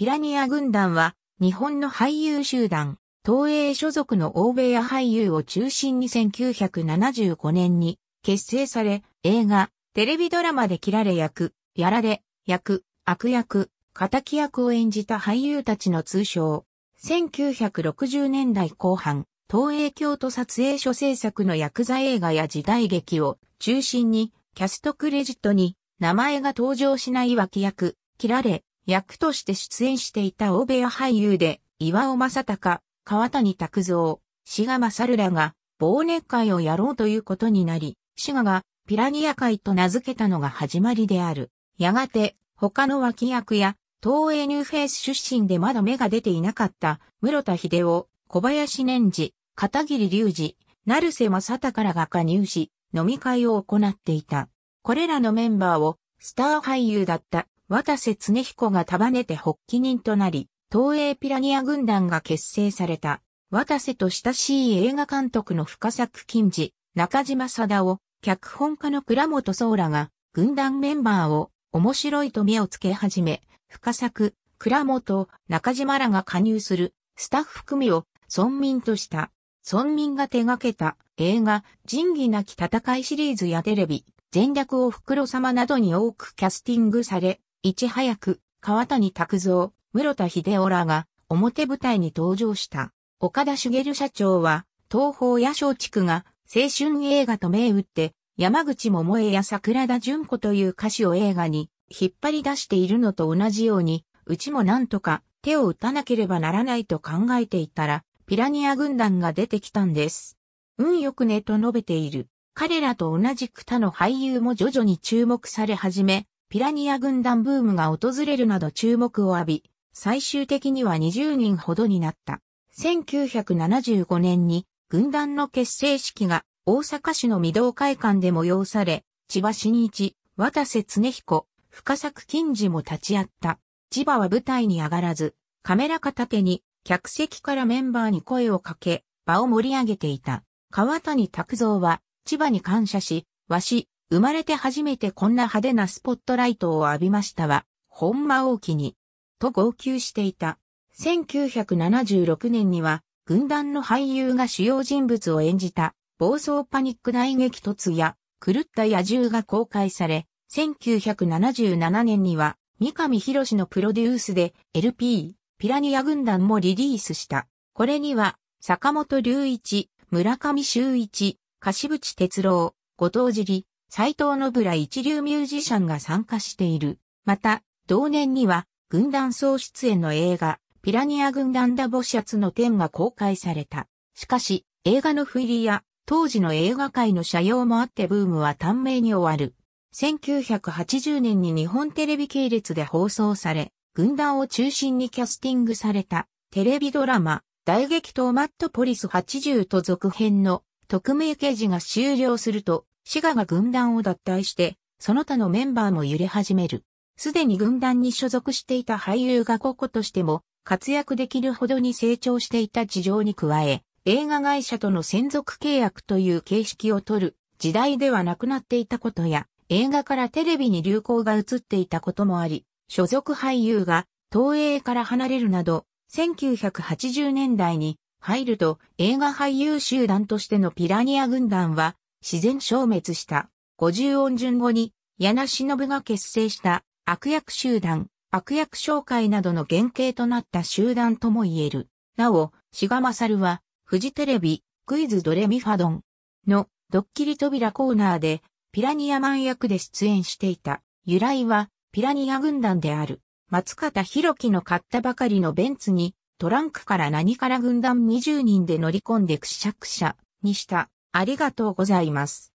ピラニア軍団は、日本の俳優集団、東映所属の欧米や俳優を中心に1975年に結成され、映画、テレビドラマで切られ役、やられ役、悪役、仇役を演じた俳優たちの通称。1960年代後半、東映京都撮影所制作のヤクザ映画や時代劇を中心に、キャストクレジットに名前が登場しない脇役、切られ、役として出演していた大部屋俳優で、岩尾正隆、川谷拓造、志賀勝らが、忘年会をやろうということになり、志賀がピラニア会と名付けたのが始まりである。やがて、他の脇役や、東映ニューフェイス出身でまだ芽が出ていなかった、室田秀夫、小林年次、片桐隆二、成瀬正隆らが加入し、飲み会を行っていた。これらのメンバーを、スター俳優だった渡瀬恒彦が束ねて発起人となり、東映ピラニア軍団が結成された。渡瀬と親しい映画監督の深作金次、中島貞夫、脚本家の倉本宗らが、軍団メンバーを面白いと目をつけ始め、深作、倉本、中島らが加入するスタッフ組を村民とした。村民が手掛けた映画、仁義なき戦いシリーズやテレビ、全略を袋様などに多くキャスティングされ、いち早く、川谷拓三、室田秀夫らが表舞台に登場した。岡田茂社長は、東方野小地区が青春映画と銘打って、山口桃江や桜田淳子という歌詞を映画に引っ張り出しているのと同じように、うちもなんとか手を打たなければならないと考えていたら、ピラニア軍団が出てきたんです。運よくねと述べている。彼らと同じく他の俳優も徐々に注目され始め、ピラニア軍団ブームが訪れるなど注目を浴び、最終的には20人ほどになった。1975年に軍団の結成式が大阪市の御堂会館で催され、千葉新一、渡瀬恒彦、深作金次も立ち会った。千葉は舞台に上がらず、カメラ片手に客席からメンバーに声をかけ、場を盛り上げていた。川谷拓三は千葉に感謝し、わし、生まれて初めてこんな派手なスポットライトを浴びましたは、本間大きに、と号泣していた。1976年には、軍団の俳優が主要人物を演じた、暴走パニック大激突や、狂った野獣が公開され、1977年には、三上博史のプロデュースで LP、ピラニア軍団もリリースした。これには、坂本隆一、村上修一、柏淵哲郎、後藤尻、斎藤信ら一流ミュージシャンが参加している。また、同年には、軍団総出演の映画、ピラニア軍団ダボシャツの点が公開された。しかし、映画の不入りや、当時の映画界の社用もあってブームは短命に終わる。1980年に日本テレビ系列で放送され、軍団を中心にキャスティングされたテレビドラマ、大激闘マットポリス80と続編の特命刑事が終了すると、滋賀が軍団を脱退して、その他のメンバーも揺れ始める。すでに軍団に所属していた俳優が個々としても活躍できるほどに成長していた事情に加え、映画会社との専属契約という形式を取る時代ではなくなっていたことや、映画からテレビに流行が移っていたこともあり、所属俳優が東映から離れるなど、1980年代に入ると映画俳優集団としてのピラニア軍団は自然消滅した。五十音順後に、柳忍が結成した悪役集団、悪役紹介などの原型となった集団とも言える。なお、志賀勝は、フジテレビ、クイズドレミファドンのドッキリ扉コーナーで、ピラニアマン役で出演していた。由来は、ピラニア軍団である。松方弘樹の買ったばかりのベンツに、トランクから何から軍団20人で乗り込んでくしゃくしゃにしたありがとうございます。